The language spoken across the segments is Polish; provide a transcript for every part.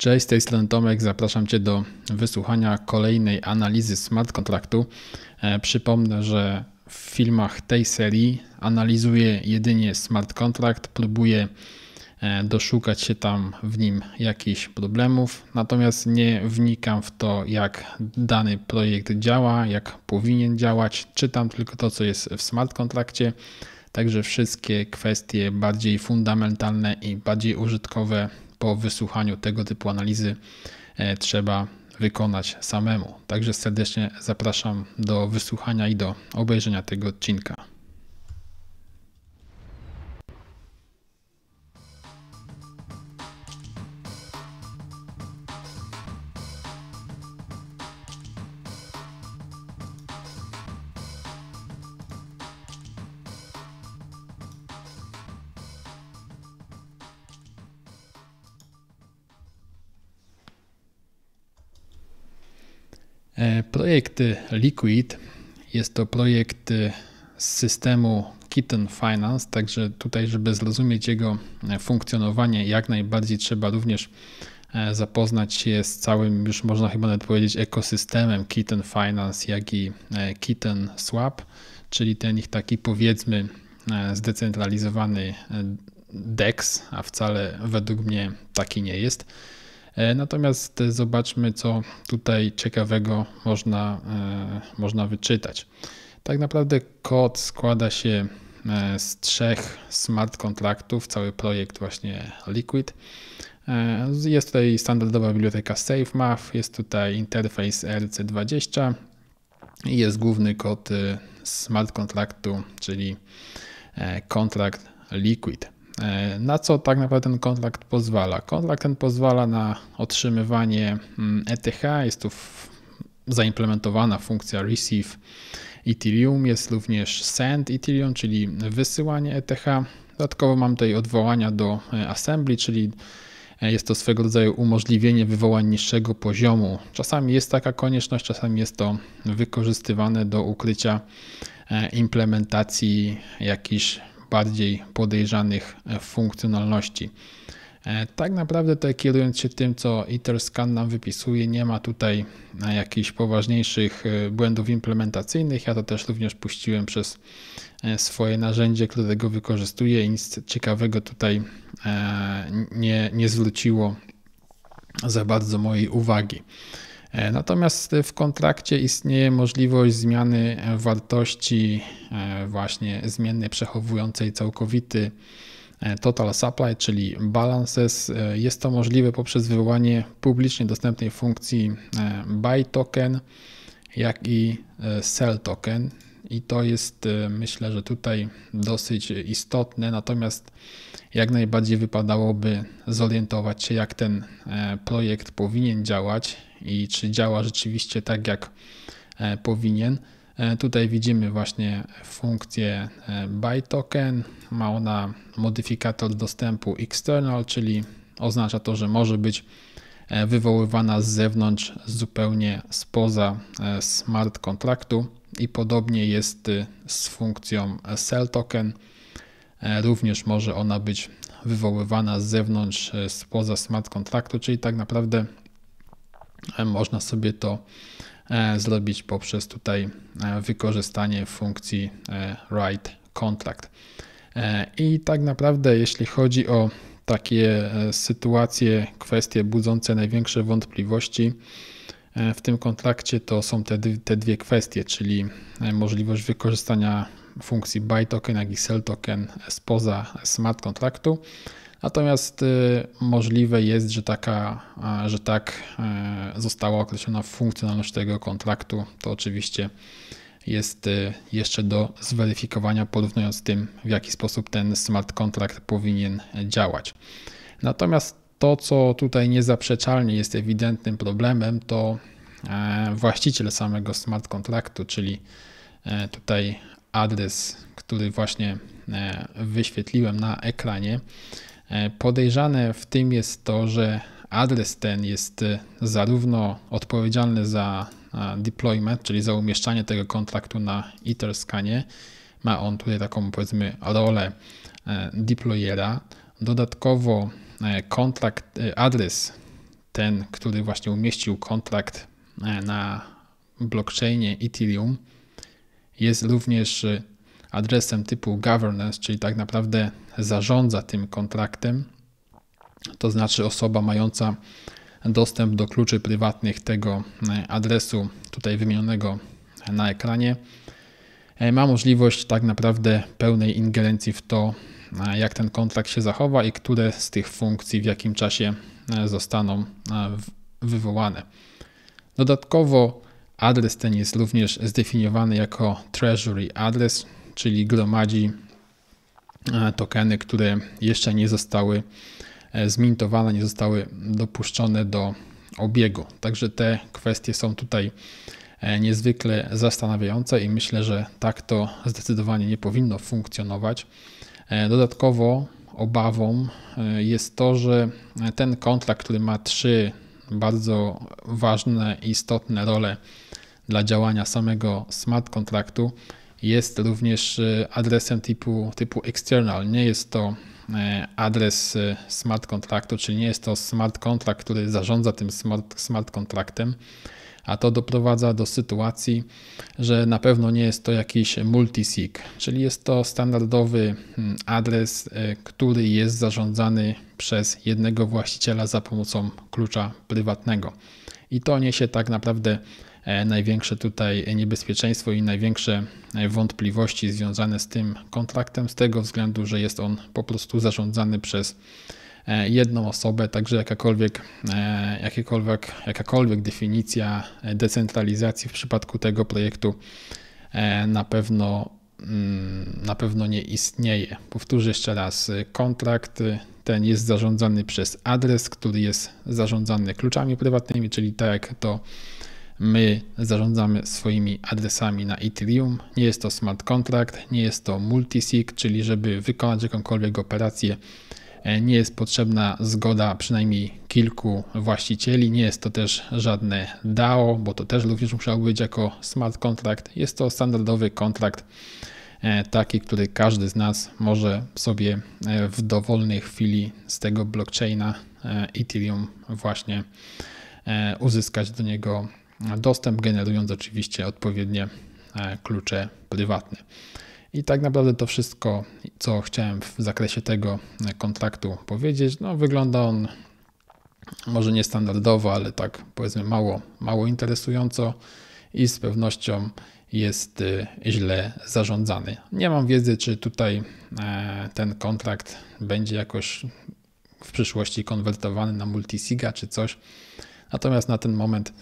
Cześć, z tej strony Tomek. Zapraszam Cię do wysłuchania kolejnej analizy smart kontraktu. E, przypomnę, że w filmach tej serii analizuję jedynie smart kontrakt, próbuję e, doszukać się tam w nim jakichś problemów, natomiast nie wnikam w to, jak dany projekt działa, jak powinien działać. Czytam tylko to, co jest w smart kontrakcie. Także wszystkie kwestie bardziej fundamentalne i bardziej użytkowe po wysłuchaniu tego typu analizy e, trzeba wykonać samemu. Także serdecznie zapraszam do wysłuchania i do obejrzenia tego odcinka. E, projekt Liquid jest to projekt e, z systemu Kitten Finance, także tutaj, żeby zrozumieć jego e, funkcjonowanie, jak najbardziej trzeba również zapoznać się z całym, już można chyba nawet powiedzieć, ekosystemem Kitten Finance, jak i Kitten Swap, czyli ten ich taki powiedzmy zdecentralizowany DEX, a wcale według mnie taki nie jest. E, natomiast e, zobaczmy, co tutaj ciekawego można, e, można wyczytać. Tak naprawdę kod składa się z trzech smart kontraktów, cały projekt właśnie Liquid. Jest tutaj standardowa biblioteka SafeMath, jest tutaj interfejs RC20 i jest główny kod smart kontraktu, czyli kontrakt Liquid. E, na co tak naprawdę ten kontrakt pozwala? Kontrakt ten pozwala na otrzymywanie mm, ETH, jest tu zaimplementowana funkcja receive Ethereum, jest również send Ethereum, czyli wysyłanie ETH. Dodatkowo mam tutaj odwołania do e, assembly, czyli e, jest to swego rodzaju umożliwienie wywołań niższego poziomu. Czasami jest taka konieczność, czasami jest to wykorzystywane do ukrycia implementacji jakichś bardziej podejrzanych e, funkcjonalności. E, tak naprawdę tutaj kierując się tym, co ITERSCAN nam wypisuje, nie ma tutaj e, jakichś poważniejszych błędów implementacyjnych. Ja to też również puściłem przez swoje narzędzie, którego wykorzystuję i nic ciekawego tutaj nie, nie zwróciło za bardzo mojej uwagi. E, natomiast w kontrakcie istnieje możliwość zmiany e, wartości e, właśnie zmiennej przechowującej całkowity total supply, czyli balances. Jest to możliwe poprzez wywołanie publicznie dostępnej funkcji buy token, jak i sell token i to jest e, myślę, że tutaj dosyć istotne. Natomiast jak najbardziej wypadałoby zorientować się, jak ten e, projekt powinien działać i czy działa rzeczywiście tak, jak e, powinien. Tutaj widzimy właśnie funkcję buy token. Ma ona modyfikator dostępu external, czyli oznacza to, że może być E, wywoływana z zewnątrz, zupełnie spoza e, smart kontraktu i podobnie jest y, z funkcją sell token. E, również może ona być wywoływana z zewnątrz, spoza smart kontraktu, czyli tak naprawdę można sobie to zrobić poprzez tutaj wykorzystanie funkcji write contract. I tak naprawdę, jeśli chodzi o takie e, sytuacje, kwestie budzące największe wątpliwości e, w tym kontrakcie to są te, te dwie kwestie, czyli e, możliwość wykorzystania funkcji buy token, jak i sell token spoza smart kontraktu. Natomiast możliwe jest, że, taka, że tak została określona funkcjonalność tego kontraktu. To oczywiście jest y, jeszcze do zweryfikowania, porównując z tym, w jaki sposób ten smart contract powinien działać. Natomiast to, co tutaj niezaprzeczalnie jest ewidentnym problemem, to e, właściciel samego smart kontraktu, czyli e, tutaj adres, który właśnie e, wyświetliłem na ekranie. Podejrzane w tym jest to, że adres ten jest zarówno odpowiedzialny za E, deployment, czyli za umieszczanie tego kontraktu na Etherscanie. Ma on tutaj taką powiedzmy rolę e, deployera. Dodatkowo e, kontrakt, adres ten, który właśnie umieścił kontrakt na blockchainie Ethereum jest również adresem typu governance, czyli tak naprawdę zarządza tym kontraktem, to znaczy osoba mająca dostęp do kluczy prywatnych tego e, adresu tutaj wymienionego na ekranie e, ma możliwość tak naprawdę pełnej ingerencji w to, e, jak ten kontrakt się zachowa i które z tych funkcji w jakim czasie zostaną wywołane. Dodatkowo adres ten jest również zdefiniowany jako treasury adres, czyli gromadzi tokeny, które jeszcze nie zostały E, zmintowane, nie zostały dopuszczone do obiegu. Także te kwestie są tutaj e, niezwykle zastanawiające i myślę, że tak to zdecydowanie nie powinno funkcjonować. E, dodatkowo obawą jest to, że ten kontrakt, który ma trzy bardzo ważne i istotne role dla działania samego smart kontraktu, jest również adresem typu, typu external. Nie jest to E, adres e, smart kontraktu, czyli nie jest to smart kontrakt, który zarządza tym smart, kontraktem, a to doprowadza do sytuacji, że na pewno nie jest to jakiś multisig, czyli jest to standardowy mm, adres, e, który jest zarządzany przez jednego właściciela za pomocą klucza prywatnego. I to niesie tak naprawdę E, największe tutaj niebezpieczeństwo i największe e, wątpliwości związane z tym kontraktem, z tego względu, że jest on po prostu zarządzany przez e, jedną osobę, także jakakolwiek, jakiekolwiek, jakakolwiek definicja decentralizacji w przypadku tego projektu na pewno, mm, na pewno nie istnieje. Powtórzę jeszcze raz, kontrakt y, ten jest zarządzany przez adres, który jest zarządzany kluczami prywatnymi, czyli tak jak to My zarządzamy swoimi adresami na Ethereum. Nie jest to smart contract, nie jest to multisig, czyli żeby wykonać jakąkolwiek operację, e, nie jest potrzebna zgoda przynajmniej kilku właścicieli. Nie jest to też żadne DAO, bo to też również musiało być jako smart contract. Jest to standardowy kontrakt, e, taki, który każdy z nas może sobie e, w dowolnej chwili z tego blockchaina Ethereum właśnie uzyskać do niego dostęp, generując oczywiście odpowiednie e, klucze prywatne. I tak naprawdę to wszystko, co chciałem w zakresie tego e, kontraktu powiedzieć. No, wygląda on może niestandardowo, ale tak powiedzmy mało, mało interesująco i z pewnością jest e, źle zarządzany. Nie mam wiedzy, czy tutaj ten kontrakt będzie jakoś w przyszłości konwertowany na multisiga czy coś. Natomiast na ten moment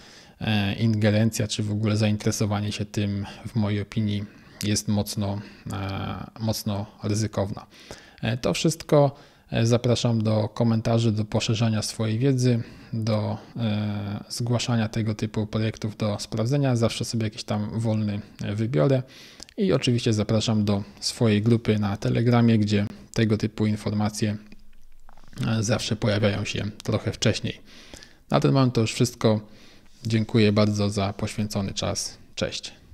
E, ingerencja, czy w ogóle zainteresowanie się tym, w mojej opinii, jest mocno, e, mocno ryzykowna. E, to wszystko. Zapraszam do komentarzy, do poszerzania swojej wiedzy, do zgłaszania tego typu projektów do sprawdzenia. Zawsze sobie jakiś tam wolny wybiorę. I oczywiście zapraszam do swojej grupy na Telegramie, gdzie tego typu informacje zawsze pojawiają się trochę wcześniej. Na ten moment to już wszystko. Dziękuję bardzo za poświęcony czas. Cześć.